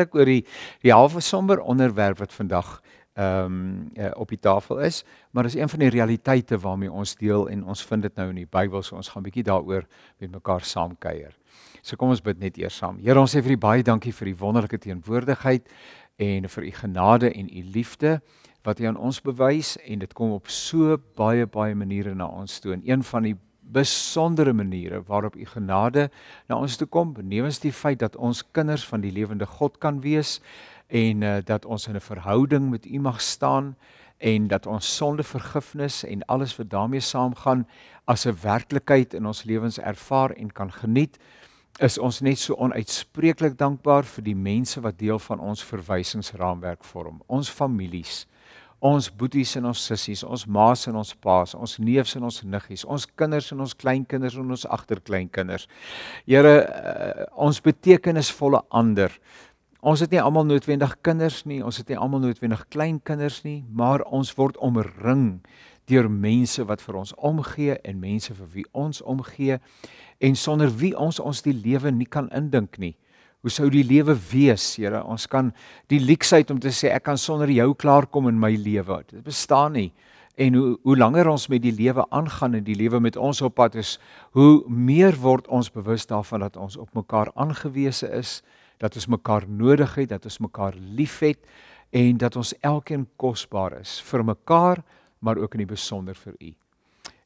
eintlik oor die die half somber onderwerp wat vandag ehm um, uh, op die tafel is, maar is een van die realiteite waarmee ons deel en ons vind dit nou in die Bybel, so ons gaan 'n bietjie daaroor met mekaar saamkuier. So kom ons bid net eers saam. Here, ons sê vir U baie dankie vir U wonderlike teenwoordigheid en vir U genade en U liefde wat U aan ons bewys en dit kom op so baie baie maniere na ons toe. En een van die besondere maniere waarop u genade na ons toe kom, benewens die feit dat ons kinders van die lewende God kan wees en uh, dat ons in 'n verhouding met u mag staan en dat ons sonde vergifnis en alles wat daarmee saamgaan as 'n werklikheid in ons lewens ervaar en kan geniet is ons net so onuitspreeklik dankbaar vir die mense wat deel van ons verwysingsraamwerk vorm ons families ons boeties en ons sissies, ons ma's en ons pa's, ons neefs en ons niggies, ons kinders en ons kleinkinders en ons agterkleinkinders. Here, uh, ons betekenisvolle ander. Ons het nie almal noodwendig kinders nie, ons het nie almal noodwendig kleinkinders nie, maar ons word omring deur mense wat vir ons omgee en mense vir wie ons omgee en sonder wie ons ons die lewe nie kan indink nie. Hoe sou die lewe wees, Here? Ons kan die leksheid om te sê ek kan sonder jou klaarkom in my lewe. Dit bestaan nie. En hoe hoe langer ons met die lewe aangaan en die lewe met ons op pad is, hoe meer word ons bewus daarvan dat ons op mekaar aangewese is, dat ons mekaar nodig het, dat ons mekaar liefhet en dat ons elkeen kosbaar is vir mekaar, maar ook in die besonder vir U.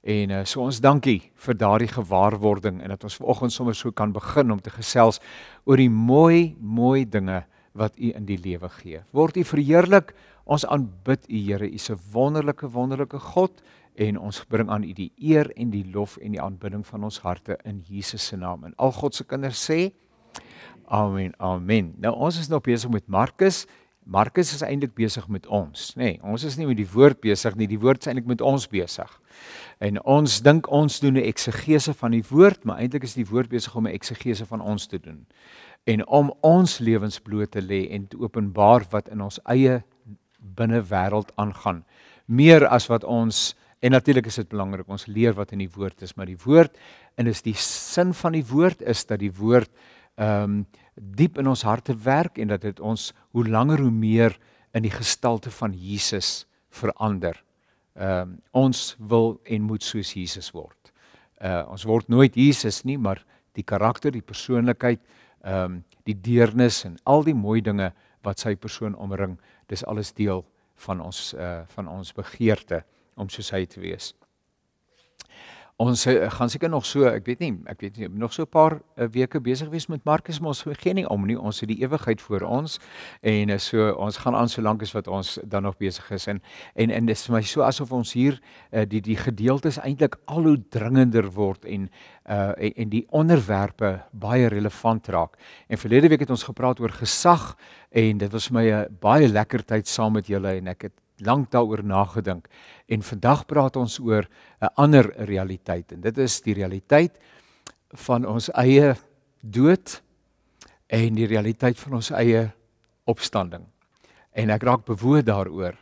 En uh, so ons dankie vir daardie gewaarwording en dat ons vanoggend sommer so kan begin om te gesels oor die mooi mooi dinge wat u in die lewe gee. Word u verheerlik. Ons aanbid u Here, u is 'n wonderlike wonderlike God en ons bring aan u die eer en die lof en die aanbidding van ons harte in Jesus se naam. En al God se kinders sê Amen. Amen. Nou ons is nog besig met Markus Markus is eintlik besig met ons, nê. Nee, ons is nie met die woord besig nie, die woord is eintlik met ons besig. En ons dink ons doen 'n eksegese van die woord, maar eintlik is die woord besig om 'n eksegese van ons te doen. En om ons lewens bloot te lê en te openbaar wat in ons eie binnewêreld aangaan. Meer as wat ons en natuurlik is dit belangrik ons leer wat in die woord is, maar die woord en is die sin van die woord is dat die woord ehm um, diep in ons harte werk en dat dit ons hoe langer hoe meer in die gestalte van Jesus verander. Ehm uh, ons wil en moet soos Jesus word. Uh ons word nooit Jesus nie, maar die karakter, die persoonlikheid, ehm um, die deernis en al die mooi dinge wat sy persoon omring, dis alles deel van ons uh van ons begeerte om soos hy te wees. Ons eh, gaan seker nog so, ek weet nie, ek weet nie, nog so 'n paar eh, weke besig wees met Markus, maar ons geen nie om nie, ons het die ewigheid voor ons en eh, so ons gaan aan solank as wat ons dan nog besig is en en en dit is vir my so asof ons hier die die gedeeltes eintlik al hoe dringender word en uh en, en die onderwerpe baie relevant raak. En verlede week het ons gepraat oor gesag en dit was vir my 'n baie lekker tyd saam met julle en ek het lank daaroor nagedink en vandag praat ons oor 'n ander realiteit en dit is die realiteit van ons eie dood en die realiteit van ons eie opstanding. En ek raak bewoed daaroor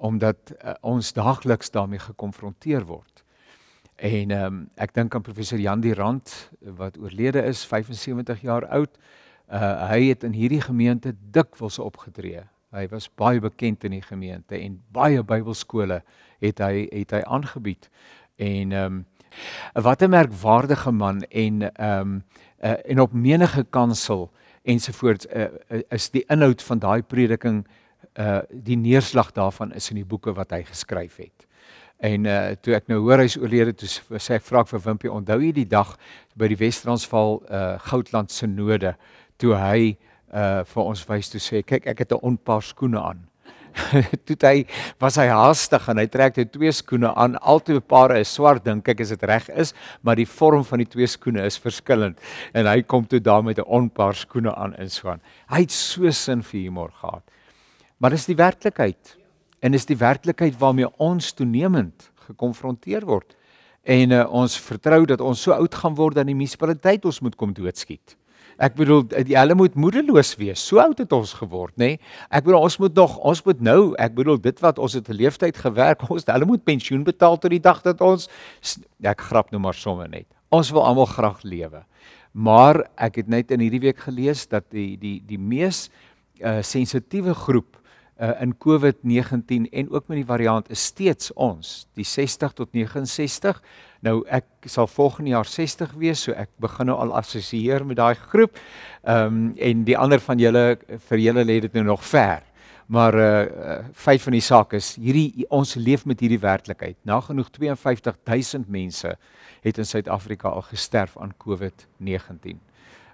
omdat uh, ons daagliks daarmee gekonfronteer word. En ehm um, ek dink aan professor Jan die Rand wat oorlede is, 75 jaar oud. Uh, hy het in hierdie gemeente dikwels opgetree. Hy was baie bekend in die gemeente en baie Bybelskole het hy het hy aangebied. En ehm um, wat 'n merkwaardige man en ehm um, uh, en op menige kansel ensovoorts uh, is die inhoud van daai prediking uh die neerslag daarvan is in die boeke wat hy geskryf het. En uh toe ek nou hoor hy's oorlede toe sê ek vra ek vir Wimpie onthou jy die dag by die Wes-Transvaal uh Goudland sinode toe hy uh vir ons wys toe sê kyk ek het 'n onpaar skoene aan. toe hy was hy haastig en hy trek hy twee skoene aan. Altoe 'n paar is swart dink ek is dit reg is, maar die vorm van die twee skoene is verskillend en hy kom toe daar met 'n onpaar skoene aan in swaan. Hy het so sin vir humor gehad. Maar dis die werklikheid en dis die werklikheid waarmee ons toenemend gekonfronteer word. En uh, ons vertrou dat ons so oud gaan word dat die munisipaliteit ons moet kom doodskiet. Ek bedoel eh, hulle moet moedeloos wees. So oud het ons geword, nê? Nee? Ek bedoel ons moet nog ons moet nou, ek bedoel dit wat ons het 'n leeftyd gewerk, ons hulle moet pensioen betaal tot die dag dat ons ek grap nou maar sommer net. Ons wil almal graag lewe. Maar ek het net in hierdie week gelees dat die die die mees uh sensitiewe groep uh in COVID-19 en ook met die variant is steeds ons, die 60 tot 69 Nou ek sal volgende jaar 60 wees, so ek begin nou al assosieer met daai groep. Ehm um, en die ander van julle vir julle lê dit nou nog ver. Maar uh feit van die saak is hierdie ons leef met hierdie werklikheid. Nagenoeg 52000 mense het in Suid-Afrika al gesterf aan COVID-19. Ehm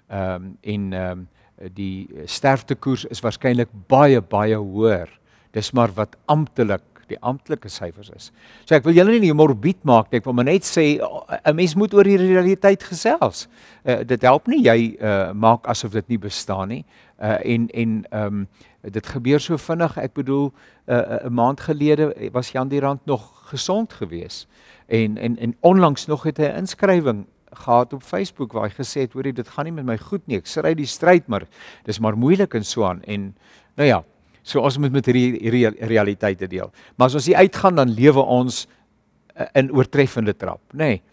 um, en ehm um, die sterftekoers is waarskynlik baie baie hoër. Dis maar wat amptelik die amptelike syfers is. So ek wil julle nie morbied maak nie, ek wil maar net sê eh, 'n mens moet oor die realiteit gesels. Uh, dit help nie jy uh, maak asof dit nie bestaan nie. Uh, en en ehm um, dit gebeur so vinnig. Ek bedoel 'n uh, maand gelede was Jan die Rand nog gesond geweest en en en onlangs nog het hy 'n inskrywing gehad op Facebook waar hy gesê het hoorie dit gaan nie met my goed nie. Ek sry die stryd maar dis maar moeilik en so aan en nou ja So ons moet met hierdie realiteite deel. Maar as ons hier uitgaan dan lewe ons eh, in oortreffende trap, nê? Nee,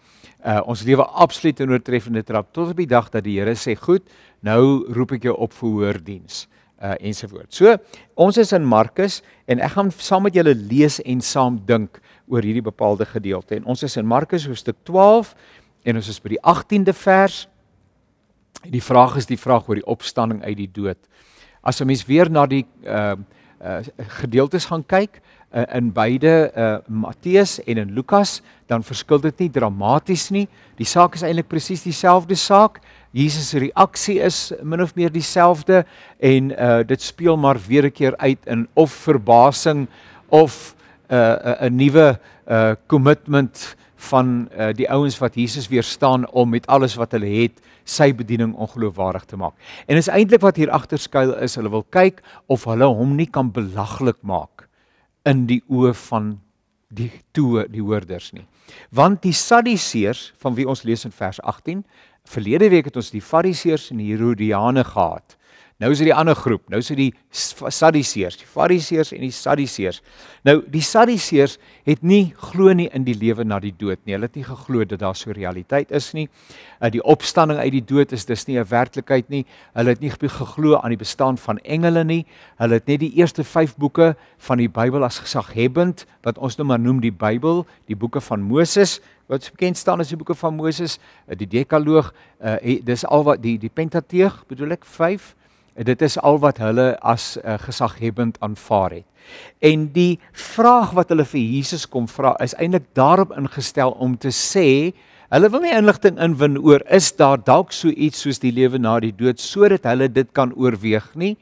uh ons lewe absoluut in oortreffende trap tot op die dag dat die Here sê, "Goed, nou roep ek jou op vir hoordiens." Uh eh, ensovoorts. So, ons is in Markus en ek gaan saam met julle lees en saam dink oor hierdie bepaalde gedeelte. En ons is in Markus hoofstuk 12 en ons is by die 18de vers. Die vraag is die vraag oor die opstanding uit die dood. As 'n mens weer na die ehm uh, uh, gedeeltes gaan kyk uh, in beide uh, Matteus en in Lukas, dan verskil dit nie dramaties nie. Die saak is eintlik presies dieselfde saak. Jesus se reaksie is min of meer dieselfde en uh, dit speel maar weer 'n keer uit in of verbasing of 'n uh, 'n nuwe uh, commitment uh, van uh, die ouens wat Jesus weerstaan om met alles wat hulle het sy bediening ongeloofwaardig te maak. En is eintlik wat hier agter skuil is, hulle wil kyk of hulle hom nie kan belaglik maak in die oë van die toe die hoorders nie. Want die Sadduseërs van wie ons lees in vers 18, verlede week het ons die Fariseërs en die Herodiane gehad. Uh Nou is dit die ander groep. Nou is dit die Sadduseërs, die Fariseërs en die Sadduseërs. Nou die Sadduseërs het nie glo nie in die lewe na die dood nie. Hulle het nie geglo dat daar so 'n realiteit is nie. Uh, die opstanding uit die dood is dis nie 'n werklikheid nie. Hulle het nie geglo aan die bestaan van engele nie. Hulle het net die eerste 5 boeke van die Bybel as gesaghebend wat ons nou maar noem die Bybel, die boeke van Moses wat bekend staan as die boeke van Moses, uh, die Dekaloog, uh, eh, dis al wat die die Pentateeg, bedoel ek 5 Dit is al wat hulle as uh, gesaghebend aanvaar het. En die vraag wat hulle vir Jesus kom vra is eintlik daarop ingestel om te sê hulle wil nie inligting inwin oor is daar dalk so iets soos die lewe na die dood sodat hulle dit kan oorweeg nie.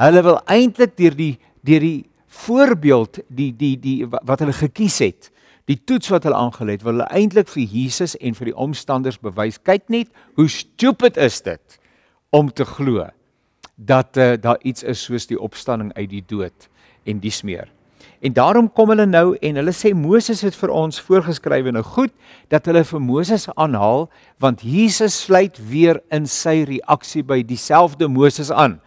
Hulle wil eintlik deur die deur die voorbeeld die die die wat hulle gekies het Die toets wat hulle aangelê het, wil hulle eintlik vir Jesus en vir die omstanders bewys. Kyk net hoe stupid is dit om te glo dat uh, daar iets is soos die opstanding uit die dood en dis meer. En daarom kom hulle nou en hulle sê Moses het vir ons voorgeskryf en nou goed dat hulle vir Moses aanhaal want Jesus sluit weer in sy reaksie by dieselfde Moses aan.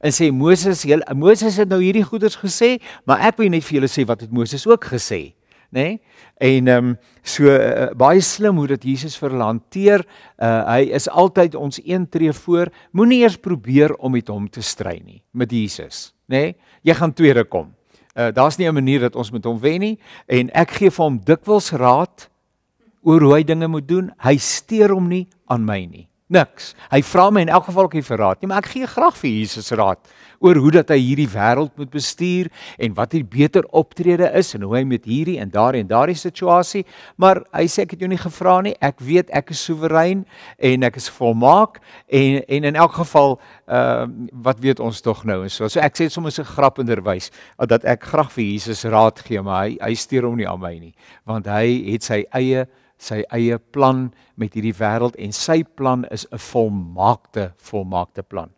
En sê Moses, jy Moses het nou hierdie goeders gesê, maar ek wil net vir julle sê wat het Moses ook gesê nê? Nee? En ehm um, so uh, baie slim hoe dat Jesus vir hulle hanteer. Uh, hy is altyd ons een tree voor. Moenie eers probeer om met hom te stry nie, met Jesus, nê? Nee? Jy gaan tweede kom. Uh, Daar's nie 'n manier dat ons met hom wen nie en ek gee vir hom dikwels raad oor hoe hy dinge moet doen. Hy steur hom nie aan my nie. Niks. Hy vra my in elk geval ook nie vir raad nie, maar ek gee graag vir Jesus raad oor hoe dat hy hierdie wêreld moet bestuur en wat die beter optrede is en hoe hy met hierdie en daardie en daardie situasie, maar hy sê ek het jou nie gevra nie. Ek weet ek is soewerein en ek is volmaak en en in elk geval ehm uh, wat weet ons tog nou en so. So ek sê dit sommer so grappenderwys dat ek graag vir Jesus raad gee, maar hy hy steur hom nie aan my nie, want hy het sy eie sy eie plan met hierdie wêreld en sy plan is 'n volmaakte volmaakte plan.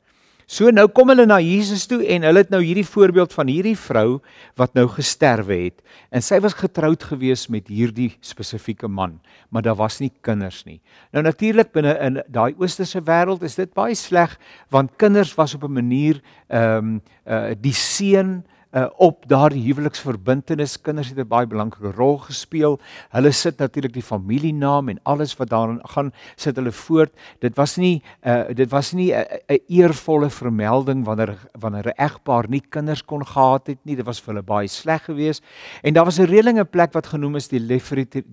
So nou kom hulle na Jesus toe en hulle het nou hierdie voorbeeld van hierdie vrou wat nou gesterwe het en sy was getroud gewees met hierdie spesifieke man, maar daar was nie kinders nie. Nou natuurlik binne in daai oosterse wêreld is dit baie sleg want kinders was op 'n manier ehm um, uh, die seën uh, op daardie huweliksverbintenis. Kinders het 'n baie belangrike rol gespeel. Hulle sit natuurlik die familienaam en alles wat daarin gaan sit hulle voort. Dit was nie uh, dit was nie eh, 'n eervolle vermelding wanneer wanneer 'n egpaar nie kinders kon gehad het nie. Dit was vir hulle baie sleg geweest. En daar was 'n reëlinge plek wat genoem is die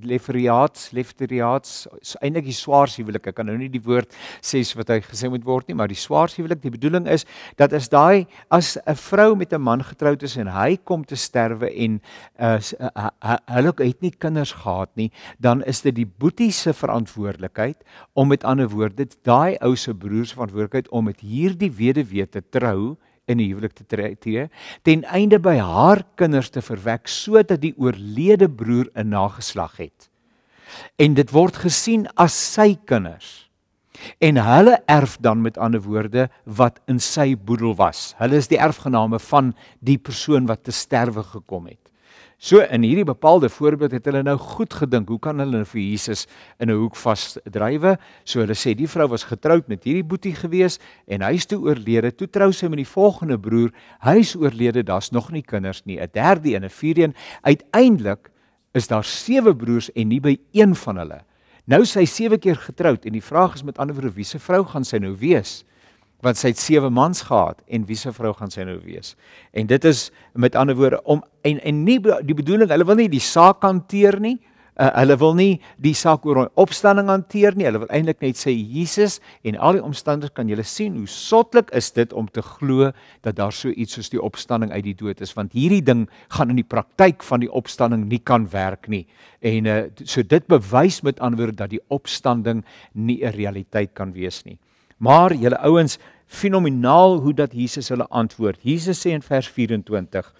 leferiats, leferiats, is eintlik die swaars huwelik. Ek kan nou nie die woord sê wat hy gesê moet word nie, maar die swaars huwelik, die bedoeling is dat as daai as 'n vrou met 'n man getroud is en hy kom te sterwe en uh, uh, uh, hulle uh, het nie kinders gehad nie, dan is dit die boetie se verantwoordelikheid om met ander woorde daai ou se broers verantwoordelikheid om met hierdie weduwee te trou in 'n huwelik te tree ten einde by haar kinders te verwek sodat die oorlede broer 'n nageslag het. En dit word gesien as sy kinders. En hulle erf dan met ander woorde wat in sy boedel was. Hulle is die erfgename van die persoon wat te sterwe gekom het. So in hierdie bepaalde voorbeeld het hulle nou goed gedink, hoe kan hulle vir Jesus in 'n hoek vasdrywe? So hulle sê die vrou was getroud met hierdie boetie gewees en hy is toe oorlede. Toe trou sy met die volgende broer. Hy is oorlede, daar's nog nie kinders nie. 'n Derde en 'n vierde een. Uiteindelik is daar sewe broers en nie by een van hulle nie Nou sy sewe keer getroud en die vraag is met ander woorde wie se vrou gaan sy nou wees? Want sy het sewe mans gehad en wie se vrou gaan sy nou wees? En dit is met ander woorde om en en nie die bedoeling hulle wil nie die saak hanteer nie. Uh Uh, hulle wil nie die saak oor hom opstanding hanteer nie. Hulle wil eintlik net sê Jesus en al die omstanders kan julle sien hoe sottelik is dit om te glo dat daar so iets soos die opstanding uit die dood is want hierdie ding gaan in die praktyk van die opstanding nie kan werk nie. En uh, so dit bewys met antwoord dat die opstanding nie 'n realiteit kan wees nie. Maar julle ouens fenomenaal hoe dat Jesus hulle antwoord. Jesus sê in vers 24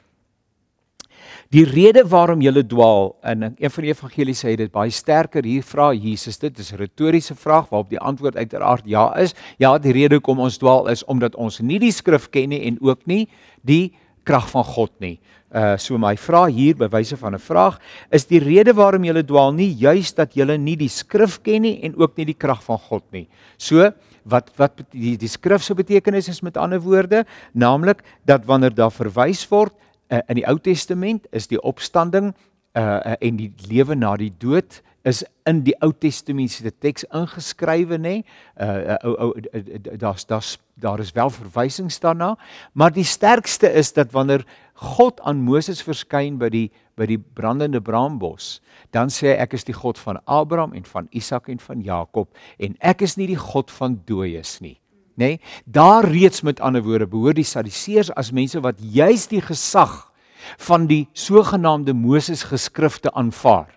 Die rede waarom julle dwaal en een van die evangelies sê dit baie sterker hier vra Jesus dit is 'n retoriese vraag waarop die antwoord uiteraard ja is. Ja, die rede kom ons dwaal is omdat ons nie die skrif ken nie en ook nie die krag van God nie. Uh so my vraag hier bewyse van 'n vraag is die rede waarom julle dwaal nie juis dat julle nie die skrif ken nie en ook nie die krag van God nie. So wat wat die, die skrif se betekenis is met ander woorde, naamlik dat wanneer daar verwys word uh, in die Ou Testament is die opstanding uh en die lewe na die dood is in die Ou Testamentiese teks ingeskrywe nê. Uh ou ou daar's daar's daar is wel verwysings daarna, maar die sterkste is dat wanneer God aan Moses verskyn by die by die brandende braambos, dan sê hy ek is die God van Abraham en van Isak en van Jakob en ek is nie die God van dooies nie nê? Nee? Daar reeds met ander woorde behoort die Sadduseërs as mense wat juis die gesag van die sogenaamde Moses geskrifte aanvaar.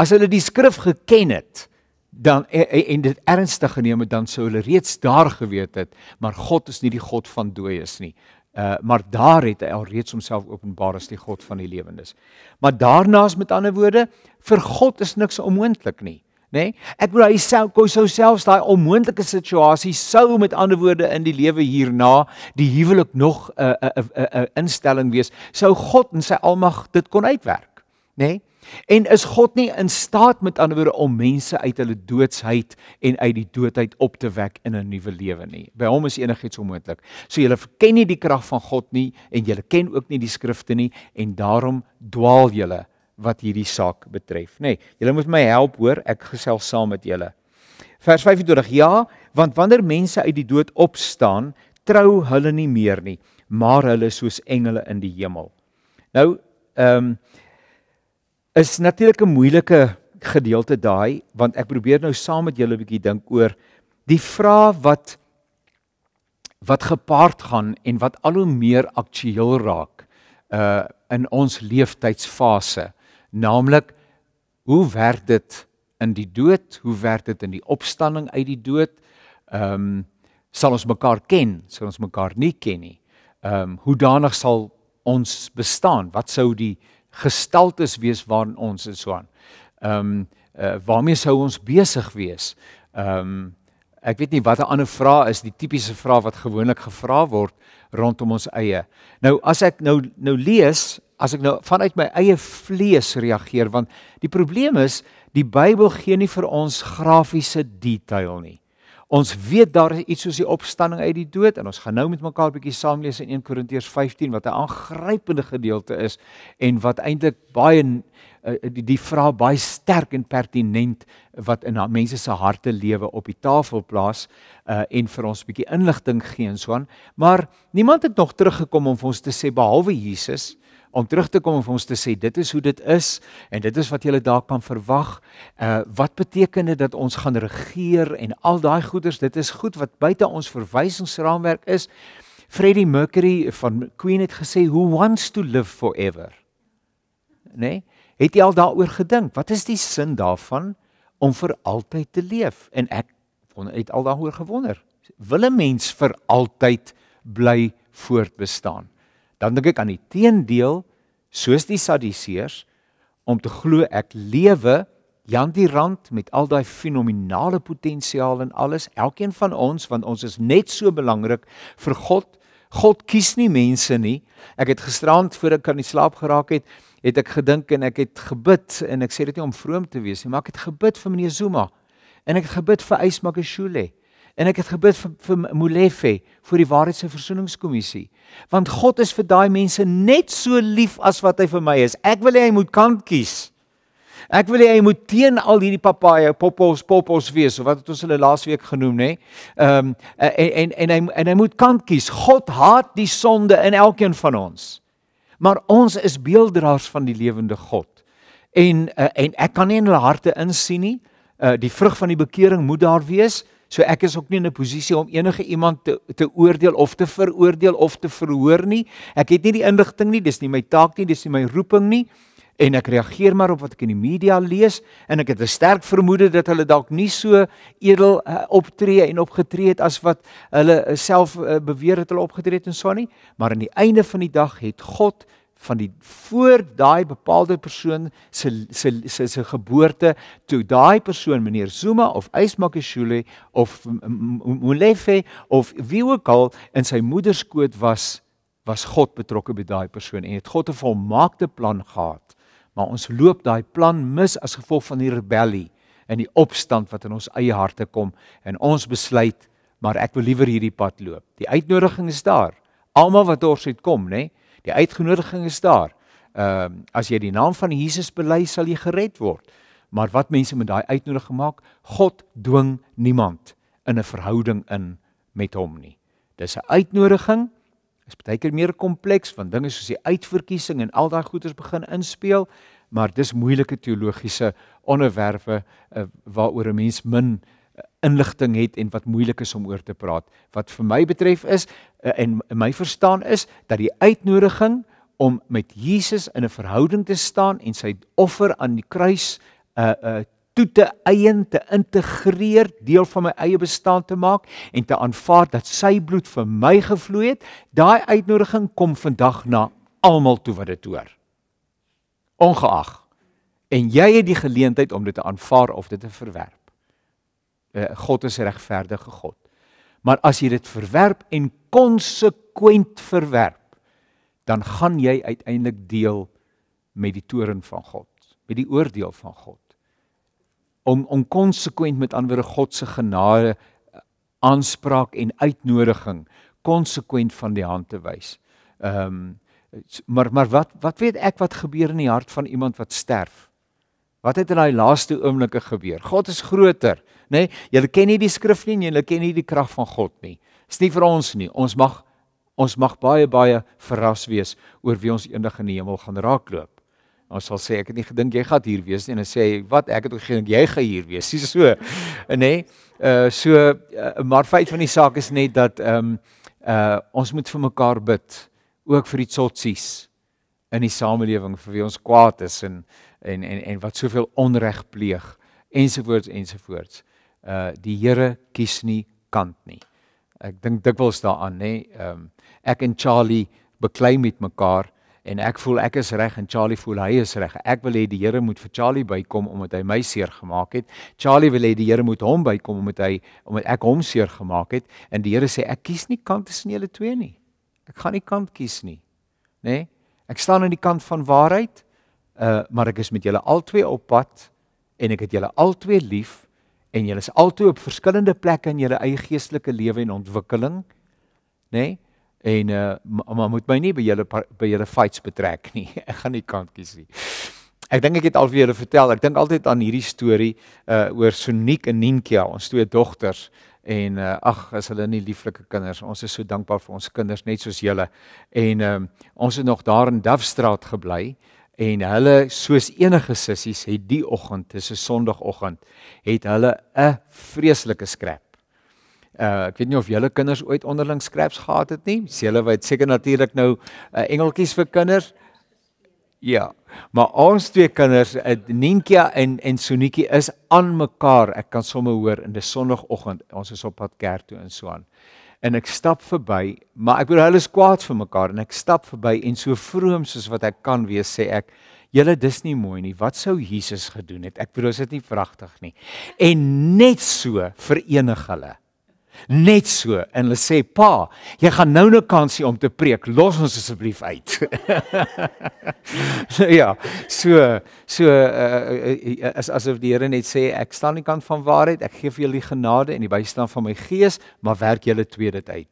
As hulle die skrif geken het, dan eh, eh, en dit ernstig geneem het, dan sou hulle reeds daar geweet het, maar God is nie die God van dooies nie. Uh, maar daar het hy al reeds homself openbaar as die God van die lewendes. Maar daarna is met ander woorde vir God is niks onmoontlik nie nê? Ek bedoel hy sou kon sou selfs daai onmoontlike situasie sou met ander woorde in die lewe hierna die huwelik nog 'n uh, 'n uh, 'n uh, 'n uh, instelling wees. Sou God in sy almag dit kon uitwerk, nê? En is God nie in staat met ander woorde om mense uit hulle doodsheid en uit die doodheid op te wek in 'n nuwe lewe nie. By hom is enigiets onmoontlik. So jy ken nie die krag van God nie en jy ken ook nie die skrifte nie en daarom dwaal jy wat hierdie saak betref, nê. Nee, julle moet my help hoor, ek gesels saam met julle. Vers 25: Ja, want wanneer mense uit die dood opstaan, trou hulle nie meer nie, maar hulle soos engele in die hemel. Nou, ehm um, is natuurlik 'n moeilike gedeelte daai, want ek probeer nou saam met julle 'n bietjie dink oor die vraag wat wat gepaard gaan en wat al hoe meer aktueel raak uh in ons leeftydsfase. Uh naamlik hoe werk dit in die dood? Hoe werk dit in die opstanding uit die dood? Ehm um, sal ons mekaar ken? Sal ons mekaar nie ken nie? Ehm um, hoe danig sal ons bestaan? Wat sou die gestaltes wees waarin ons is so aan? Ehm um, uh, waarmee sou ons besig wees? Ehm um, ek weet nie wat 'n ander vraag is, die tipiese vraag wat gewoonlik gevra word rondom ons eie. Nou as ek nou nou lees as ek nou vanuit my eie vlees reageer want die probleem is die Bybel gee nie vir ons grafiese detail nie. Ons weet daar is iets soos die opstanding uit die dood en ons gaan nou met mekaar 'n bietjie saam lees in 1 Korintiërs 15 wat 'n aangrypende gedeelte is en wat eintlik baie eh, die die vraag baie sterk en pertinent wat in mense se harte lewe op die tafel plaas uh, en vir ons 'n bietjie inligting gee en so aan. Maar niemand het nog teruggekom om vir ons te sê behalwe Jesus uh, om terug te kom en vir ons te sê dit is hoe dit is en dit is wat jy dalk kan verwag. Uh wat beteken dit dat ons gaan regeer en al daai goeders, dit is goed wat buite ons verwysingsraamwerk is. Freddie Mercury van Queen het gesê who wants to live forever. Né? Nee? Het jy al daaroor gedink? Wat is die sin daarvan om vir altyd te leef? En ek het al daaroor gewonder. Wil 'n mens vir altyd bly voortbestaan? dan dink ek aan die teendeel soos die sadiseërs om te glo ek lewe Jan die Rand met al daai fenominale potensiaal en alles, elkeen van ons want ons is net so belangrik vir God. God kies nie mense nie. Ek het gisterand voor ek kan nie slaap geraak het, het ek gedink en ek het gebid en ek sê dit nie om vroom te wees nie, maar ek het gebid vir meneer Zuma en ek het gebid vir Ysmaak Eshule. En, En ek het gebid vir, vir Molefe vir die waarheid se versoeningskommissie. Want God is vir daai mense net so lief as wat hy vir my is. Ek wil hê hy moet kan kies. Ek wil hê hy moet teen al hierdie papaja, popos, popos wees of wat het ons hulle laasweek genoem nê. Ehm um, en, en en hy en hy moet kan kies. God haat die sonde in elkeen van ons. Maar ons is beelddraers van die lewende God. En uh, en ek kan nie in hulle harte insien nie. Uh, die vrug van die bekering moet daar wees. So ek is ook nie in 'n posisie om enige iemand te te oordeel of te veroordeel of te verhoor nie. Ek het nie die inrigting nie, dis nie my taak nie, dis nie my roeping nie en ek reageer maar op wat ek in die media lees en ek het 'n sterk vermoede dat hulle dalk nie so edel eh, optree en opgetree het as wat hulle eh, self eh, beweer het hulle opgetree het en so nie maar aan die einde van die dag het God van die voor daai bepaalde persoon se se se se geboorte toe daai persoon meneer Zuma of Ysmakashule of Molefe of wie ook al in sy moeder skoot was was God betrokke by daai persoon en het God 'n volmaakte plan gehad maar ons loop daai plan mis as gevolg van die rebellie en die opstand wat in ons eie harte kom en ons besluit maar ek wil liewer hierdie pad loop die uitnodiging is daar almal wat dors het kom nê nee? Die uitgenodiging is daar. Ehm um, as jy die naam van Jesus bely, sal jy gered word. Maar wat mense met daai uitnodiging maak, God dwing niemand in 'n verhouding in met hom nie. Dis 'n uitnodiging. Dit is baie keer meer kompleks want dinge soos die uitverkiesing en al daai goeters begin inspeel, maar dis moeilike teologiese onderwerpe uh, waaroor 'n mens min inligting het en wat moeilik is om oor te praat. Wat vir my betref is eh, en my verstaan is dat die uitnodiging om met Jesus in 'n verhouding te staan en sy offer aan die kruis uh uh toe te eien te integreer, deel van my eie bestaan te maak en te aanvaar dat sy bloed vir my gevloei het, daai uitnodiging kom vandag na almal toe wat dit hoor. Ongeag en jy het die geleentheid om dit te aanvaar of dit te verwerp. Eh, God is 'n regverdige God. Maar as jy dit verwerp en konsekwent verwerp, dan gaan jy uiteindelik deel met die toren van God, met die oordeel van God. Om om konsekwent met ander God se genade eh, aanspraak en uitnodiging konsekwent van die hand te wys. Ehm um, maar maar wat wat weet ek wat gebeur in die hart van iemand wat sterf? Wat het in daai laaste oomblikke gebeur? God is groter, nê? Nee, julle ken nie die skrif nie, julle ken nie die krag van God nie. Dis nie vir ons nie. Ons mag ons mag baie baie verras wees oor wie ons eendag in die hemel gaan raakloop. Ons sal sê ek het nie gedink jy gaan hier wees nie en dan sê hy wat ek het ook gedink jy gaan hier wees. Dis so, nê? Nee, uh so uh, maar feit van die saak is net dat ehm um, uh ons moet vir mekaar bid, ook vir die tsotsies in die samelewing vir wie ons kwaad is en en en en wat soveel onreg pleeg ensewoods ensewoods. Uh die Here kies nie kant nie. Ek dink dikwels daaraan nê. Ehm um, ek en Charlie beklei met mekaar en ek voel ek is reg en Charlie voel hy is reg. Ek wil hê die Here moet vir Charlie bykom omdat hy my seer gemaak het. Charlie wil hê die Here moet hom bykom omdat hy omdat ek hom seer gemaak het en die Here sê ek kies nie kant tussen julle twee nie. Ek gaan nie kant kies nie. Nê? Nee? Ek staan aan die kant van waarheid. Eh, maar ek is met julle albei op pad en ek het julle albei lief en julle is albei op verskillende plekke in julle eie geestelike lewe en ontwikkeling, nê? Nee? En uh maar moet my nie by julle by julle fights betrek nie. Ek gaan nie kantjies nie. Ek dink ek het al vir julle vertel. Ek dink altyd aan hierdie storie uh oor Soniek en Nienkie, ons twee dogters. En uh, ag, as hulle nie lieflike kinders. Ons is so dankbaar vir ons kinders net soos julle. En um, ons het nog daar in Duffstraat gebly en hulle soos enige sissies het die oggend, dis 'n sonoggend, het hulle 'n vreeslike skrap. Uh eh, ek weet nie of julle kinders ooit onderling skraps gehad het nie. Sien hulle wat seker natuurlik nou uh, engeltjies vir kinders. Ja. Maar ons twee kinders, eh, Nientjie en en Sonietjie is aan mekaar. Ek kan sommer hoor in die sonoggend. Ons is op pad kerk toe in Suwan. So en ek stap verby, maar ek weet hulle is kwaad vir mekaar en ek stap verby en so vroom soos wat ek kan wees, sê ek, "Julle, dis nie mooi nie. Wat sou Jesus gedoen het? Ek bedoel, is dit nie pragtig nie?" En net so verenig hulle net so en hulle sê pa jy gaan nou 'n nou kansie om te preek los ons asseblief uit so, ja so so uh, as asof die Here net sê ek staan nie kant van waarheid ek gee vir julle die genade en die bystand van my gees maar werk julle twee dit uit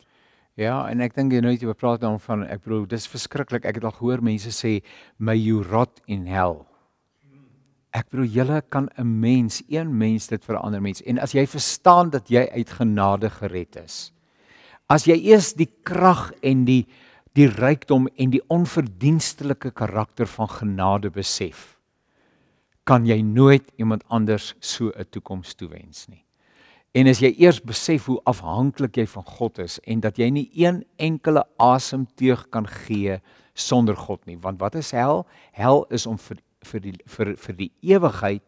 ja en ek dink jy nooit jy praat dan van ek bedoel dis verskriklik ek het al gehoor mense sê may you rot in hell Ek bedoel julle kan 'n mens, een mens dit vir 'n ander mens. En as jy verstaan dat jy uit genade gered is. As jy eers die krag en die die rykdom en die onverdienstelike karakter van genade besef, kan jy nooit iemand anders so 'n toekoms toewens nie. En as jy eers besef hoe afhanklik jy van God is en dat jy nie een enkele asemteug kan gee sonder God nie, want wat is hel? Hel is om vir vir die vir vir die ewigheid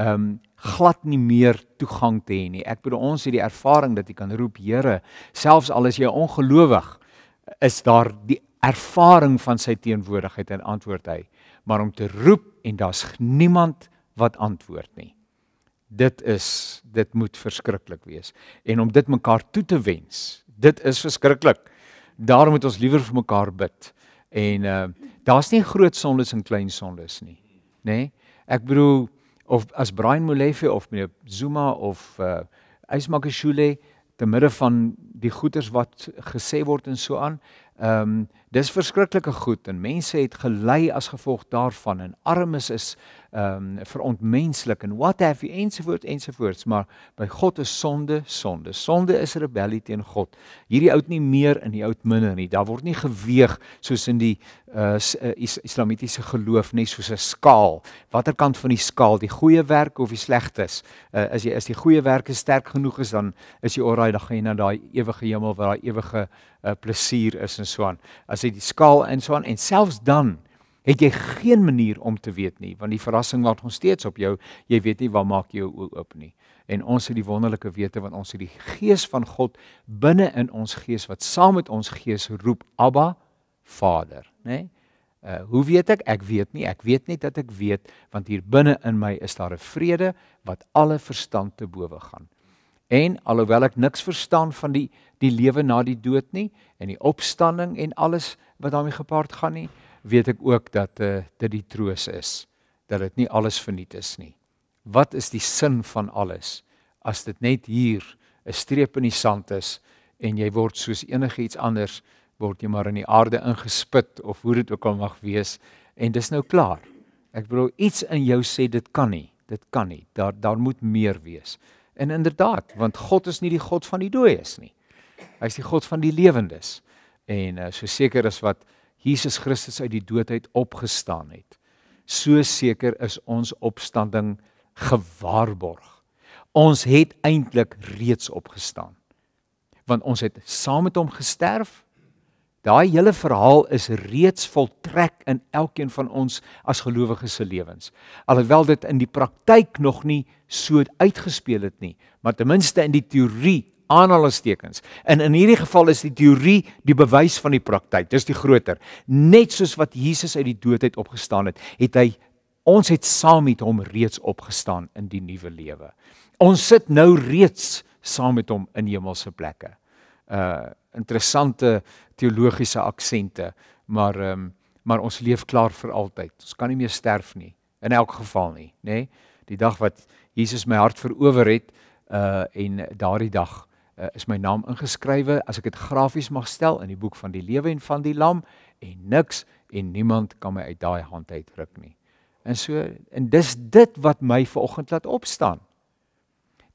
ehm um, glad nie meer toegang te hê nie. Ek bedoel ons het die ervaring dat jy kan roep Here, selfs al is jy ongelowig, is daar die ervaring van sy teenwoordigheid en antwoord hy. Maar om te roep en daar's niemand wat antwoord nie. Dit is dit moet verskriklik wees. En om dit mekaar toe te wens, dit is verskriklik. Daarom moet ons liewer vir mekaar bid. En ehm uh, Daar's nie groot sondes en klein sondes nie, nê? Nee? Ek bedoel of as Brian Molefe of meneer Zuma of uh eh, Ismakashule te midde van die goeters wat gesê word en so aan. Ehm um, dis verskriklike goed en mense het gelei as gevolg daarvan en armes is, is ehm um, verontmenslik en what have you ensovoorts ensovoorts maar by God is sonde sonde sonde is rebellie teen God hierdie oud nie meer in die oud minder nie daar word nie geweeg soos in die uh, is, islamitiese geloof nie soos 'n skaal watter kant van die skaal die goeie werk of die slegtes uh, eh, as jy is die goeie werke sterk genoeg is dan is jy oral dan gaan jy na daai ewige hemel waar daai ewige uh, plesier is en so aan as jy die skaal in so aan en selfs dan het jy geen manier om te weet nie want die verrassing wat ons steeds op jou jy weet nie wat maak jou oop nie en ons het die wonderlike wete want ons het die gees van God binne in ons gees wat saam met ons gees roep Abba Vader nê nee? uh, hoe weet ek ek weet nie ek weet net dat ek weet want hier binne in my is daar 'n vrede wat alle verstand te bowe gaan en alhoewel ek niks verstaan van die die lewe na die dood nie en die opstanding en alles wat daarmee gepaard gaan nie weet ek ook dat uh, dit die troos is dat dit nie alles verniet is nie. Wat is die sin van alles as dit net hier 'n streep in die sand is en jy word soos enigiets anders word jy maar in die aarde ingespit of hoe dit ook al mag wees en dis nou klaar. Ek bedoel iets in jou sê dit kan nie. Dit kan nie. Daar daar moet meer wees. En inderdaad, want God is nie die God van die dooies nie. Hy is die God van die lewendes. En uh, so seker as wat Jesus Christus uit die dood uit opgestaan het. So seker is ons opstanding gewaarborg. Ons het eintlik reeds opgestaan. Want ons het saam met hom gesterf. Daai hele verhaal is reeds voltrek in elkeen van ons as gelowiges se lewens. Alhoewel dit in die praktyk nog nie so uitgespeel het nie, maar ten minste in die teorie aanhalingstekens. En in hierdie geval is die teorie die bewys van die praktyk. Dis die groter. Net soos wat Jesus uit die dood uit opgestaan het, het hy ons het saam met hom reeds opgestaan in die nuwe lewe. Ons sit nou reeds saam met hom in hemelse plekke. Uh interessante teologiese aksente, maar ehm um, maar ons leef klaar vir altyd. Ons kan nie meer sterf nie in elk geval nie, nê? Nee? Die dag wat Jesus my hart verower het, uh en daardie dag uh, is my naam ingeskrywe as ek dit grafies mag stel in die boek van die lewe en van die lam en niks en niemand kan my uit daai hand uitruk nie. En so en dis dit wat my ver oggend laat opstaan.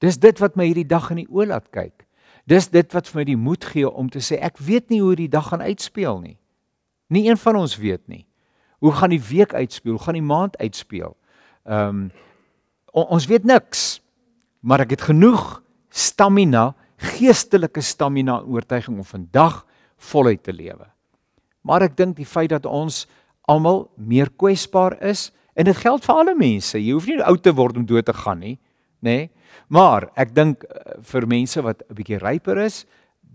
Dis dit wat my hierdie dag in die oë laat kyk. Dis dit wat vir my die moed gee om te sê ek weet nie hoe die dag gaan uitspeel nie. Nie een van ons weet nie. Hoe gaan die week uitspeel? Hoe gaan die maand uitspeel? Ehm um, on, ons weet niks. Maar ek het genoeg stamina geestelike stamina en oortuiging om vandag voluit te lewe. Maar ek dink die feit dat ons almal meer kwesbaar is en dit geld vir alle mense. Jy hoef nie oud te word om dood te gaan nie, nê? Nee? Maar ek dink eh, vir mense wat 'n bietjie ryper is,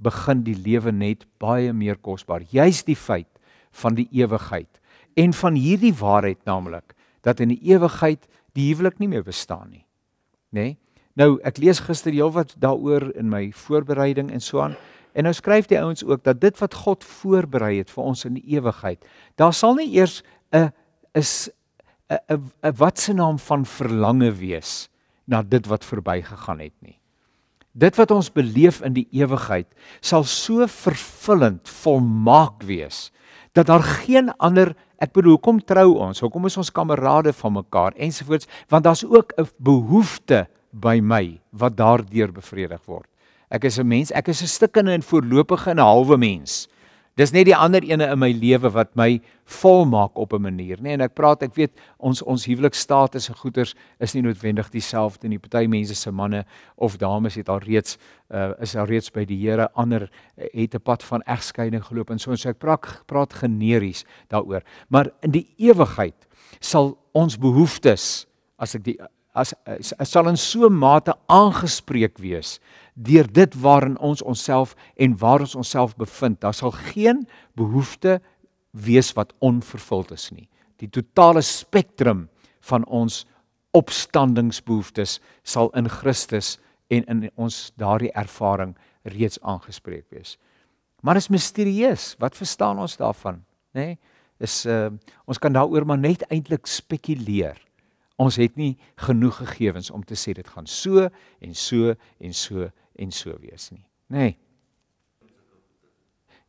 begin die lewe net baie meer kosbaar. Juist die feit van die ewigheid en van hierdie waarheid naamlik dat in die ewigheid die huwelik nie meer bestaan nie. Nê? Nee? Nou, ek lees gister heelwat daaroor in my voorbereiding en so aan. En nou skryf die ouens ook dat dit wat God voorberei het vir ons in die ewigheid, daar sal nie eers 'n 'n 'n 'n wat se naam van verlange wees na dit wat verbygegaan het nie. Dit wat ons beleef in die ewigheid sal so vervullend, volmaak wees dat daar geen ander, ek bedoel, hoekom trou ons? Hoekom is ons kamerade van mekaar ensovoorts? Want daar's ook 'n behoefte by my wat daardeur bevredig word. Ek is 'n mens, ek is 'n stukkende en voorlopige en 'n halwe mens. Dis net die ander ene in my lewe wat my volmaak op 'n manier, nê? Nee, en ek praat, ek weet ons ons huweliksstatus en goeders is nie noodwendig dieselfde nie. Party mense se manne of dames het al reeds uh, is al reeds by die Here, ander uh, het 'n pad van egskeiding geloop en so en so. Ek praat praat generies daaroor. Maar in die ewigheid sal ons behoeftes as ek die as sal in so 'n mate aangespreek wees deur dit waarin ons onsself en waar ons onsself bevind. Daar sal geen behoefte wees wat onvervuld is nie. Die totale spektrum van ons opstandingsbehoeftes sal in Christus en in ons daardie ervaring reeds aangespreek wees. Maar is misterieus, wat verstaan ons daarvan, nê? Nee? Is uh, ons kan daaroor maar net eintlik spekuleer ons het nie genoeg gegevens om te sê dit gaan so en so en so en so wees nie. Nê. Nee.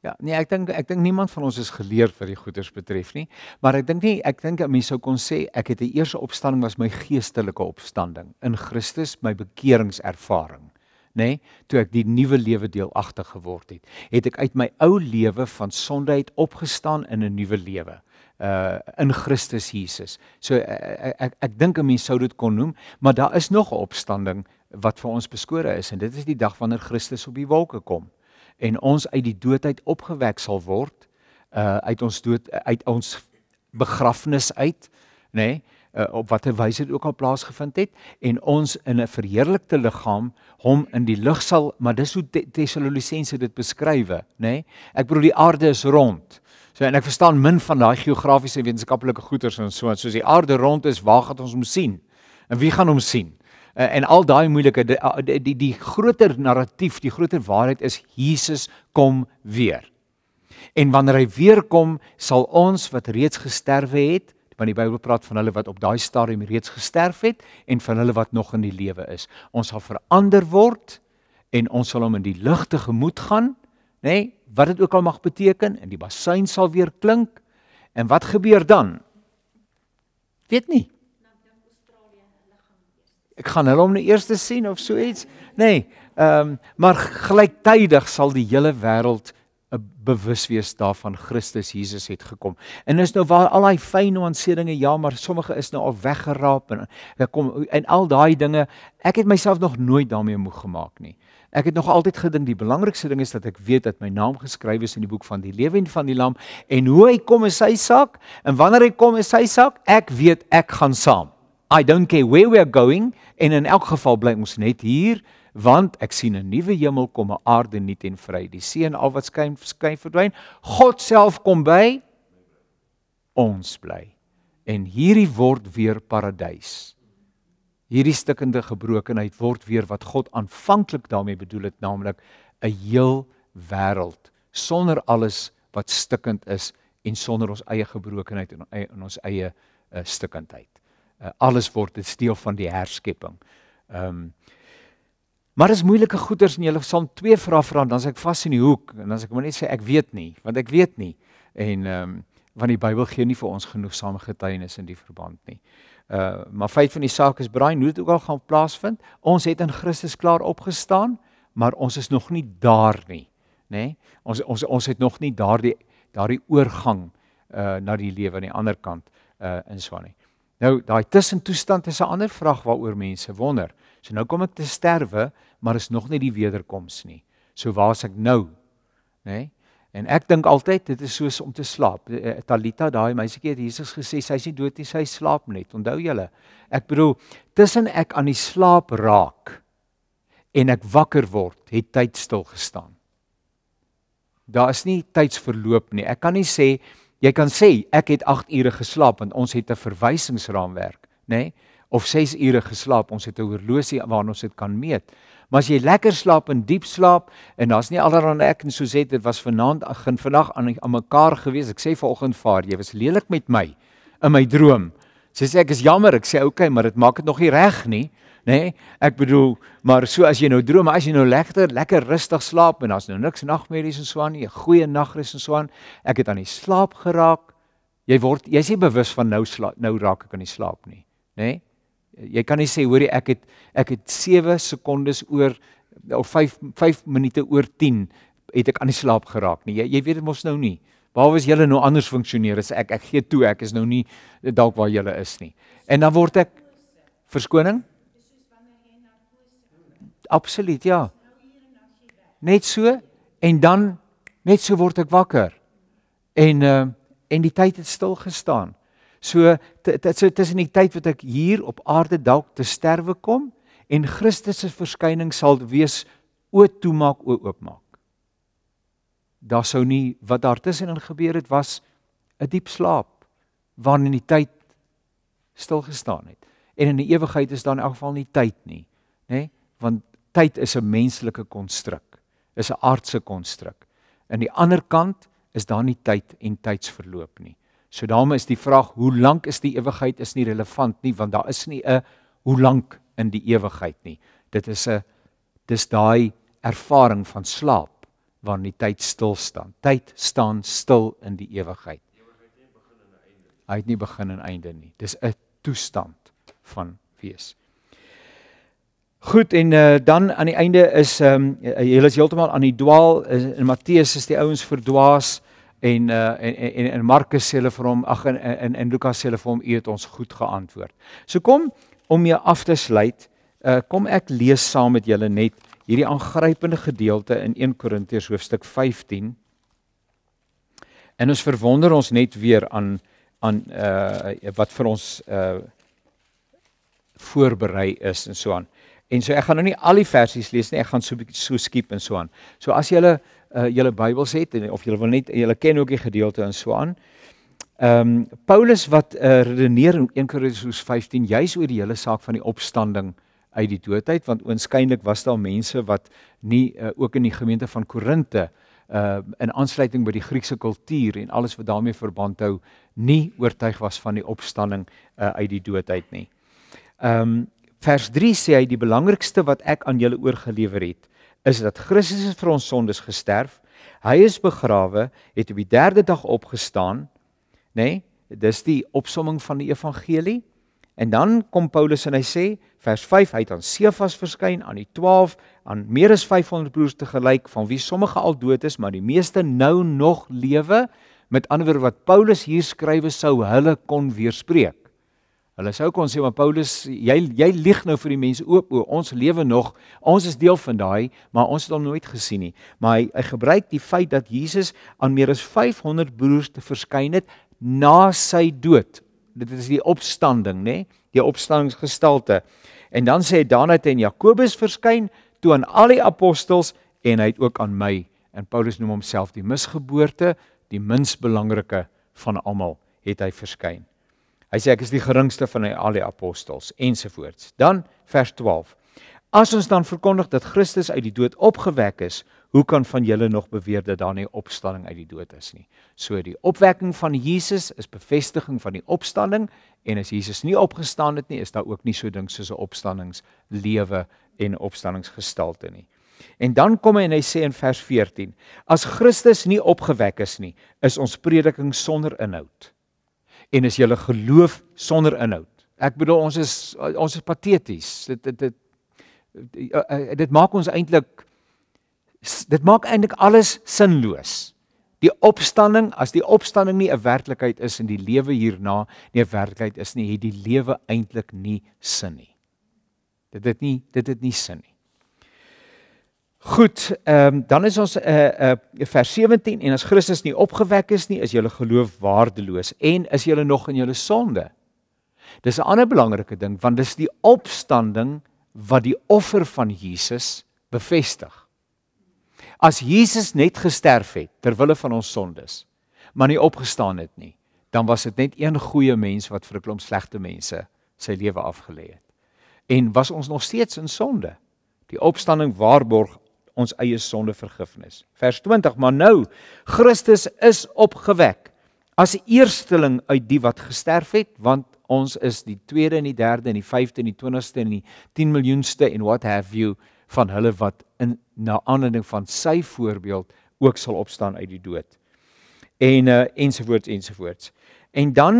Ja, nee, ek dink ek dink niemand van ons is geleer wat die goeders betref nie, maar ek dink nie ek dink 'n mens sou kon sê ek het 'n eerste opstanding was my geestelike opstanding in Christus, my bekeringservaring. Nê, nee, toe ek die nuwe lewe deelagtig geword het, het ek uit my ou lewe van sondeheid opgestaan in 'n nuwe lewe uh in Christus Jesus. So eh, eh, ek ek, ek dink 'n mens sou dit kon noem, maar daar is nog 'n opstanding wat vir ons beskore is en dit is die dag wanneer Christus op die wolke kom en ons uit die doodheid opgewek sal word uh uit ons dood eh, uit ons begrafnis uit, nê? Nee, Uh, op watter wyse dit ook al plaasgevind het en ons in 'n verheerlikte liggaam hom in die lug sal maar dis hoe Tessalonisense dit beskrywe nê nee? ek bedoel die aarde is rond So en ek verstaan min van daai geografiese en wetenskaplike goeters en so en soos die aarde rond is, waar gaan ons hom sien? En wie gaan hom sien? Uh, en al daai moeilike die, die die die groter narratief, die groter waarheid is Jesus kom weer. En wanneer hy weer kom, sal ons wat reeds gesterwe het want die Bybel praat van hulle wat op daai stadium reeds gesterf het en van hulle wat nog in die lewe is. Ons sal verander word en ons sal hom in die ligte gemoed gaan, nê? Nee? wat dit ook al mag beteken en die bassein sal weer klink. En wat gebeur dan? Weet nie. Ek gaan hulle om die nou eerste sien of so iets. Nee, ehm um, maar gelyktydig sal die hele wêreld eh, bewus wees daarvan Christus Jesus het gekom. En is nou waar al daai fyn nuanceringe ja, maar sommige is nou al weggeraap en kom en al daai dinge, ek het myself nog nooit daarmee moeg gemaak nie. Ek het nog altyd gedink die belangrikste ding is dat ek weet dat my naam geskryf is in die boek van die lewe en van die lam en hoe hy kom in sy sak en wanneer hy kom in sy sak, ek weet ek gaan saam. I don't care where we are going en in elk geval bly ons net hier want ek sien 'n nuwe hemel kom, 'n aarde nuut en vry. Die see en al wat skyn skyn verdwyn. God self kom by ons bly. En hierdie word weer paradys hierdie stikkende gebrokenheid word weer wat God aanvanklik daarmee bedoel het, naamlik 'n heel wêreld sonder alles wat stikkend is en sonder ons eie gebrokenheid en in ons eie uh, stikkendheid. Uh, alles word 'n deel van die herskepping. Ehm um, Maar is moeilike goeders en jy sal twee vrae vra dan as ek vas in die hoek en dan as ek moet net sê ek weet nie, want ek weet nie. En ehm um, want die Bybel gee nie vir ons genoegsame getuienis in die verband nie. Uh Uh maar feit van die saak is braai, hoe dit ook al gaan plaasvind, ons het in Christus klaar opgestaan, maar ons is nog nie daar nie, nê? Nee? Ons ons ons het nog nie daardie daardie oorgang uh na die lewe aan die ander kant uh eh, inswaan nie. Nou daai tussentoestand is 'n ander vraag waaroor mense wonder. So nou kom ek te sterwe, maar is nog nie die wederkoms nie. So waar's ek nou? Nê? Nee? En ek dink altyd dit is soos om te slaap. Eh, eh, Talita, daai meisietjie het Jesus gesê sy's nie dood nie, sy slaap net. Onthou julle. Ek bedoel, tussen ek aan die slaap raak en ek wakker word, het tyd stil gestaan. Daar is nie tydsverloop nie. Ek kan nie sê jy kan sê ek het 8 ure geslaap want ons het 'n verwysingsraamwerk, nê? Nee? Of 6 ure geslaap, ons het 'n horlosie waarna ons dit kan meet. Maar as jy lekker slaap en diep slaap en daar's nie allerlei ek en Suzette so dit was vanaand gaan vandag aan aan mekaar gewees. Ek sê vanoggend vaar, jy was lelik met my in my droom. Sy sê ek is jammer. Ek sê okay, maar dit maak dit nog nie reg nie. Nê? Nee, ek bedoel, maar so as jy nou droom, as jy nou lekker lekker rustig slaap en daar's nou niks nagmerries en so aan nie, 'n goeie nagrus en so aan, ek het aan die slaap geraak. Jy word jy's nie bewus van nou sla, nou raak ek aan die slaap nie, nê? Nee? Jy kan nie sê hoorie ek het ek het 7 sekondes oor of 5 5 minute oor 10 het ek aan die slaap geraak nie. Jy jy weet dit mos nou nie. Waar was julle nou anders funksioneer as ek ek gee toe ek is nou nie dalk waar julle is nie. En dan word ek verskoning. Absoluut, ja. Net so en dan net so word ek wakker. En uh, en die tyd het stil gestaan. So tussen die tyd wat ek hier op aarde dalk te sterwe kom en Christus se verskyning sal wees oortoemaak oopmaak. Daar sou nie wat daar tussenin gebeur het was 'n diep slaap waarin die tyd stil gestaan het. En in die ewigheid is daar in elk geval nie tyd nie, nê? Nee? Want tyd is 'n menslike konstruk, is 'n aardse konstruk. Aan die ander kant is daar nie tyd en tydsverloop nie. So daarom is die vraag hoe lank is die ewigheid is nie relevant nie want daar is nie 'n hoe lank in die ewigheid nie. Dit is 'n dis daai ervaring van slaap waarin die tyd stil staan. Tyd staan stil in die ewigheid. Hy het nie begin en einde nie. Dis 'n toestand van wees. Goed en uh, dan aan die einde is ehm um, eh, hulle is heeltemal aan die dwaal eh, in Matteus is die ouens verdwaas. Ehm En, uh, en en en Markus sê hulle vir hom ag en, en en Lukas sê hulle vir hom u het ons goed geantwoord. So kom om jou af te sluit, uh, kom ek lees saam met julle net hierdie aangrypende gedeelte in 1 Korintiërs hoofstuk 15. En ons verwonder ons net weer aan aan uh wat vir ons uh voorberei is en so aan. En so ek gaan nou nie al die versies lees nie, ek gaan so 'n bietjie so skiep en so aan. So as jy hulle uh, julle Bybels het en of julle wil net julle ken ook die gedeelte in Swaan. Ehm um, Paulus wat uh, redeneer in 1 Korintiërs 15 juis oor die hele saak van die opstanding uit die doodheid want oënskynlik was daar mense wat nie uh, ook in die gemeente van Korinte uh in aansluiting by die Griekse kultuur en alles wat daarmee verband hou nie oortuig was van die opstanding uh, uit die doodheid nie. Ehm um, vers 3 sê hy die belangrikste wat ek aan julle oorgelewer het is dat Christus vir ons sondes gesterf, hy is begrawe, het op die 3de dag opgestaan, nê? Nee, dis die opsomming van die evangelie. En dan kom Paulus en hy sê vers 5 hy het aan Sefas verskyn aan die 12 aan meer as 500 broers te gelyk van wie sommige al dood is maar die meeste nou nog lewe met ander woorde wat Paulus hier skrywe sou hulle kon weerspreek. Hulle sou kon sê maar Paulus, jy jy lieg nou vir die mense oop. Ons lewe nog. Ons is deel van daai, maar ons het hom nooit gesien nie. Maar hy hy gebruik die feit dat Jesus aan meer as 500 broers te verskyn het na sy dood. Dit is die opstanding, nê? Die opstandingsgestalte. En dan sê hy daarna teen Jakobus verskyn toe aan al die apostels en hy het ook aan my en Paulus noem homself die misgeboorte, die minst belangrike van almal het hy verskyn. Hy sê ek is die geringste van al die apostels ensovoorts. Dan vers 12. As ons dan verkondig dat Christus uit die dood opgewek is, hoe kan van julle nog beweer dat daar nie opstanding uit die dood is nie? So die opwekking van Jesus is bevestiging van die opstanding en as Jesus nie opgestaan het nie, is daar ook nie so ding soos 'n opstanningslewe en opstanningsgestalte nie. En dan kom hy en hy sê in vers 14: As Christus nie opgewek is nie, is ons prediking sonder inhoud en is julle geloof sonder inhoud. Ek bedoel ons is ons is pateties. Dit dit dit eh, eh, dit maak ons eintlik dit maak eintlik alles sinloos. Die opstanding, as die opstanding nie 'n werklikheid is in die lewe hierna nie, 'n werklikheid is nie, het die lewe eintlik nie sin nie. Dit het nie dit het nie sin nie. Goed, ehm um, dan is ons 'n uh, eh, 'n uh, eh, vers 17 en as Christus nie opgewek is nie, is julle geloof waardeloos en is julle nog in julle sonde. Dis 'n ander belangrike ding want dis die opstanding wat die offer van Jesus bevestig. As Jesus net gesterf het ter wille van ons sondes, maar nie opgestaan het nie, dan was dit net een goeie mens wat vir 'n klomp slegte mense sy lewe afgelê het. En was ons nog steeds in sonde? Die opstanding waarborg ons eie sonde vergifnis. Vers 20: Maar nou Christus is opgewek as eersteling uit die wat gesterf het, want ons is die tweede en die derde en die vyfde en die 20ste en die 10 miljoenste en what have you van hulle wat in na aanleiding van sy voorbeeld ook sal opstaan uit die dood. En uh, ensovoorts ensovoorts. En dan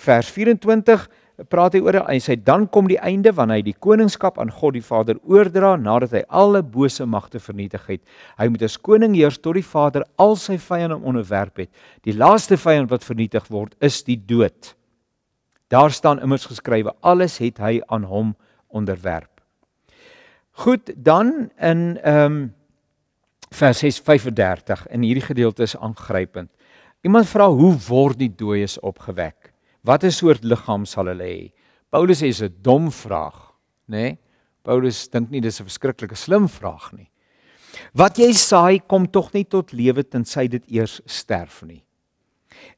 vers 24 praat hy oor hy sê dan kom die einde wanneer hy die koningskap aan God die Vader oordra nadat hy alle bose magte vernietig het. Hy moet as koning heers tot die Vader al sy vyande onderwerp het. Die laaste vyand wat vernietig word is die dood. Daar staan immers geskrywe alles het hy aan hom onderwerp. Goed, dan in ehm um, vers 6:35 in hierdie gedeelte is aangrypend. Iemand vra hoe word die dooies opgewek? Wat 'n soort liggaam sal hulle hê? Paulus sê 'n dom vraag, nê? Nee? Paulus dink nie dis 'n verskriklike slim vraag nie. Wat jy saai kom tog nie tot lewe tensy dit eers sterf nie.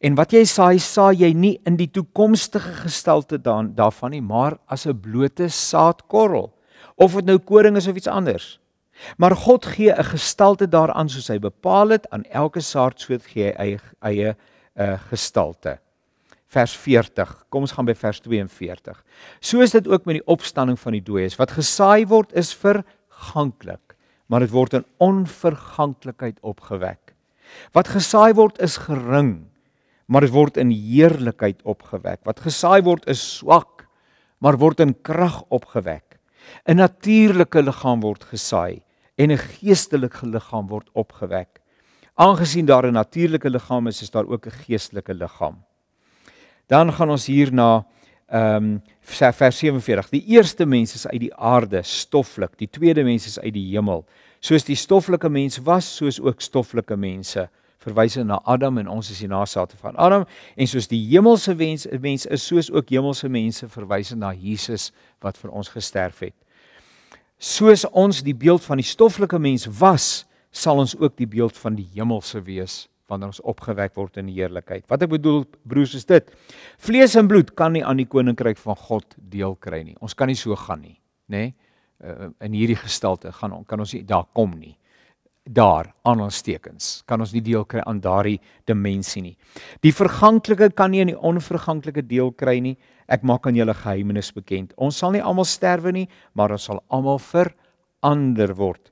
En wat jy saai, saai jy nie in die toekomstige gestalte dan daarvan nie, maar as 'n blote saadkorrel of dit nou koring is of iets anders. Maar God gee 'n gestalte daaraan soos hy bepaal het aan elke saad soet gee hy eie eie uh, gestalte vers 40. Kom ons gaan by vers 42. So is dit ook met die opstanding van die dooies. Wat gesaai word is verganklik, maar dit word in onverganklikheid opgewek. Wat gesaai word is gering, maar dit word in heerlikheid opgewek. Wat gesaai word is swak, maar word in krag opgewek. 'n Natuurlike liggaam word gesaai en 'n geestelike liggaam word opgewek. Aangesien daar 'n natuurlike liggaam is, is daar ook 'n geestelike liggaam. Dan gaan ons hier na ehm um, vers 47. Die eerste mens is uit die aarde, stoflik. Die tweede mens is uit die hemel. Soos die stoflike mens was, soos ook stoflike mense verwys na Adam en ons is die nageslagte van Adam en soos die hemelse mens, mens is soos ook hemelse mense verwys na Jesus wat vir ons gesterf het. Soos ons die beeld van die stoflike mens was, sal ons ook die beeld van die hemelse wees wanneer ons opgewek word in die heerlikheid. Wat ek bedoel broers is dit. Vlees en bloed kan nie aan die koninkryk van God deel kry nie. Ons kan nie so gaan nie, nê? Nee? Eh, in hierdie gestalte gaan kan ons nie daar kom nie. Daar aan ons tekens kan ons nie deel kry aan daardie dimensie nie. Die verganklike kan nie aan die onverganklike deel kry nie. Ek maak aan julle geheimenis bekend. Ons sal nie almal sterwe nie, maar ons sal almal verander word.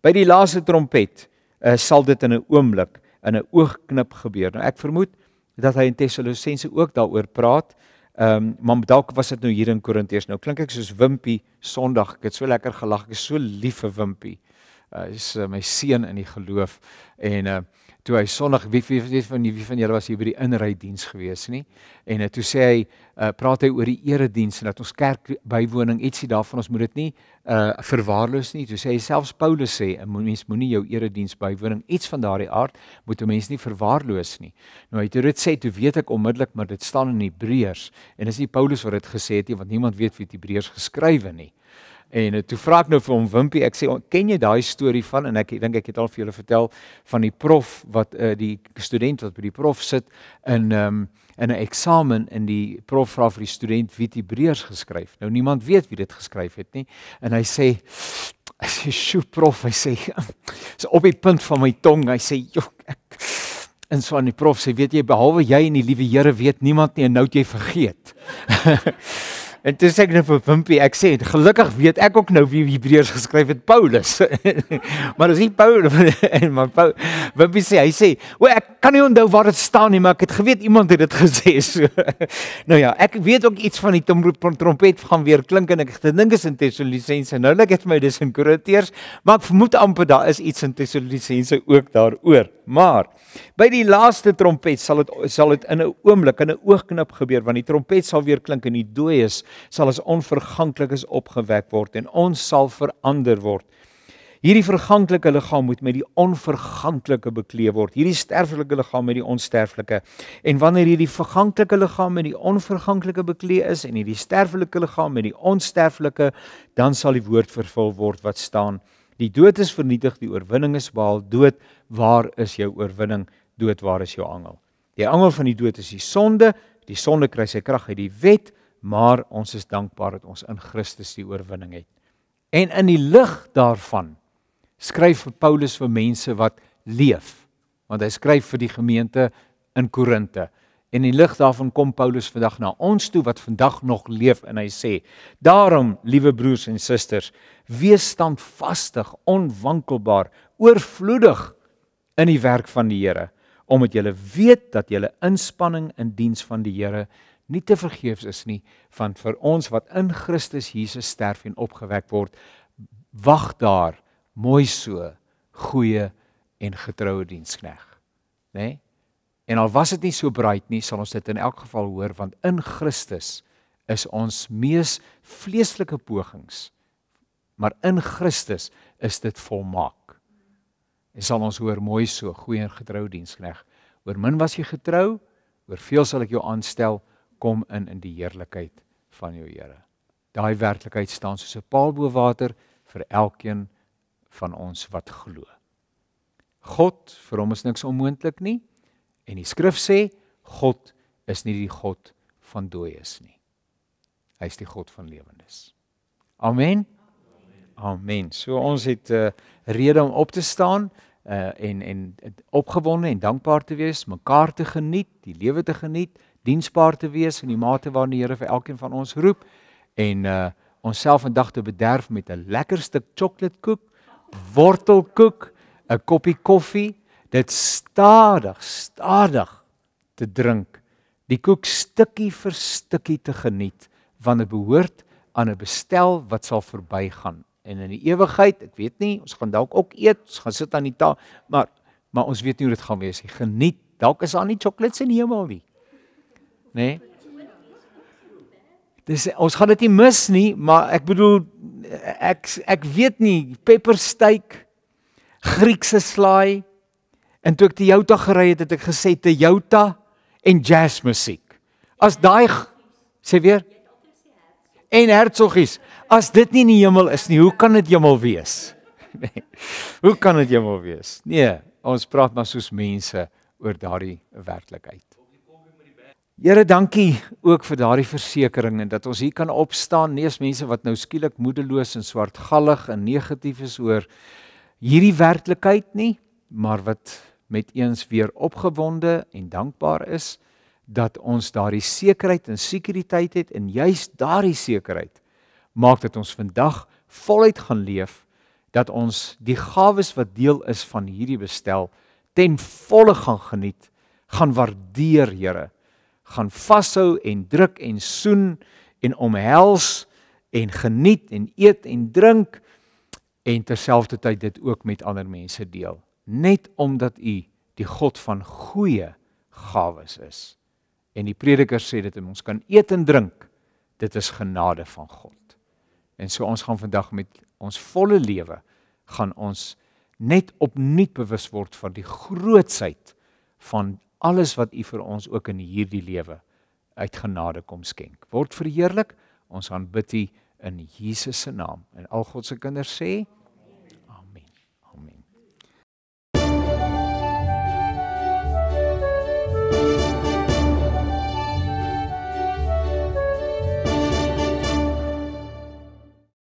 By die laaste trompet uh, sal dit in 'n oomblik in 'n oogknip gebeur. Nou ek vermoed dat hy in Tessalonsense ook daaroor praat. Ehm um, maar dalk was dit nou hier in Korinteërs. Nou klink ek soos Wimpie Sondag. Ek het so lekker gelag. Ek is so lief vir Wimpie. Hy uh, is uh, my seun in die geloof en uh toe hy sonig wie wie weet van wie van julle was hier by die inrydiens gewees nie en eh, toe sê hy uh, praat hy oor die erediens en dat ons kerk bywoning ietsie daarvan ons moet dit nie uh, verwaarloos nie toe sê hy selfs Paulus sê 'n mens moenie jou erediens bywoning iets van daardie aard moet 'n mens nie verwaarloos nie nou hy het dit sê toe weet ek onmiddellik maar dit staan in Hebreërs en dis nie Paulus wat dit gesê het nie want niemand weet wie die Hebreërs geskrywe nie En eh, toe vra ek nou vir hom Wimpie, ek sê ken jy daai storie van en ek dink ek het al vir julle vertel van die prof wat uh, die student wat by die prof sit in um, in 'n eksamen en die prof vra vir die student wie die Hebreërs geskryf. Nou niemand weet wie dit geskryf het nie en hy sê sy sy prof hy sê so op die punt van my tong hy sê jok ek en so aan die prof sê weet jy behalwe jy en die liewe Here weet niemand nie en nou het jy vergeet En toe sê ek nou vir Wimpie, ek sê, gelukkig weet ek ook nou wie Hebreërs geskryf het, Paulus. maar dis nie Paulus en maar Paul. Wimpie sê hy sê, "O, ek kan nie onthou waar dit staan nie, maar ek het geweet iemand het dit gesê." So. nou ja, ek weet ook iets van die tromp trompet gaan weer klink en ek gedink is in Tessalonisense. Nou lyk dit vir my dis in Korinteërs, maar ek vermoed amper daar is iets in Tessalonisense ook daaroor. Maar by die laaste trompet sal dit sal dit in 'n oomblik, in 'n oogknip gebeur want die trompet sal weer klink en die dooies sal as onverganklikes opgewek word en ons sal verander word. Hierdie verganklike liggaam moet met die onverganklike bekleed word. Hierdie sterflike liggaam met die onsterflike. En wanneer hierdie verganklike liggaam met die onverganklike bekleed is en hierdie sterflike liggaam met die onsterflike, dan sal die woord vervul word wat staan: Die dood is vernietig, die oorwinning is behaal. Dood, waar is jou oorwinning? Dood, waar is jou angel? Die angel van die dood is die sonde. Die sonde kry sy krag uit die wet maar ons is dankbaar dat ons in Christus die oorwinning het. En in die lig daarvan skryf vir Paulus vir mense wat leef, want hy skryf vir die gemeente in Korinte. En in die lig daarvan kom Paulus vandag na ons toe wat vandag nog leef en hy sê: "Daarom, liewe broers en susters, wees standvastig, onwankelbaar, oorvloedig in die werk van die Here, omdat julle weet dat julle inspanning in diens van die Here nie te vergeefs is nie, want vir ons wat in Christus Jesus sterf en opgewek word, wag daar mooi so goeie en getroue dienskneg. Né? Nee? En al was dit nie so bruid nie, sal ons dit in elk geval hoor want in Christus is ons mees vleeslike pogings, maar in Christus is dit volmaak. En sal ons hoor mooi so goeie en getroue dienskneg. Oor min was jy getrou, oor veel sal ek jou aanstel kom in in die heerlikheid van jou Here. Daai werklikheid staan soos 'n paal bo water vir elkeen van ons wat glo. God, vir hom is niks onmoontlik nie. En die skrif sê God is nie die god van dooies nie. Hy is die god van lewendes. Amen. Amen. So ons het 'n uh, eh, rede om op te staan uh en en opgewonde en dankbaar te wees, mekaar te geniet, die lewe te geniet diensbaar te wees in die mate waarin die Here vir elkeen van ons roep en uh onsself vandag te bederf met 'n lekker stuk chocoladekoek, wortelkoek, 'n koppie koffie, dit stadig, stadig te drink. Die koek stukkie vir stukkie te geniet want dit behoort aan 'n bestel wat sal verbygaan en in die ewigheid, ek weet nie, ons gaan dalk ook eet, ons gaan sit aan die tafel, maar maar ons weet nie hoe dit gaan wees nie. Geniet. Dalk is daar nie chocolates in die hemel nie nê? Nee? Dis ons gaan dit nie mis nie, maar ek bedoel ek ek weet nie pepperstyk Griekse slaai en toe ek die Jouta gery het, het ek gesê te Jouta en jazz musiek. As daai sê weer en hertsoggies, as dit nie in die hemel is nie, hoe kan dit hemel wees? Nee. Hoe kan dit hemel wees? Nee, ons praat maar soos mense oor daardie werklikheid. Here, dankie ook vir daardie versekering en dat ons hier kan opstaan, nie as mense wat nou skielik moedeloos en swartgallig en negatief is oor hierdie werklikheid nie, maar wat met eens weer opgewonde en dankbaar is dat ons daardie sekerheid en sekuriteit het en juis daardie sekerheid maak dat ons vandag voluit gaan leef dat ons die gawes wat deel is van hierdie bestel ten volle gaan geniet, gaan waardeer, Here gaan vashou en druk en soen en omhels en geniet en eet en drink en terselfdertyd dit ook met ander mense deel net omdat u die God van goeie gawes is en die prediker sê dit ons kan eet en drink dit is genade van God en so ons gaan vandag met ons volle lewe gaan ons net opnuut bewus word van die grootsheid van alles wat U vir ons ook in hierdie lewe uit genade kom skenk. Word verheerlik. Ons aanbid U in Jesus se naam. En al God se kinders sê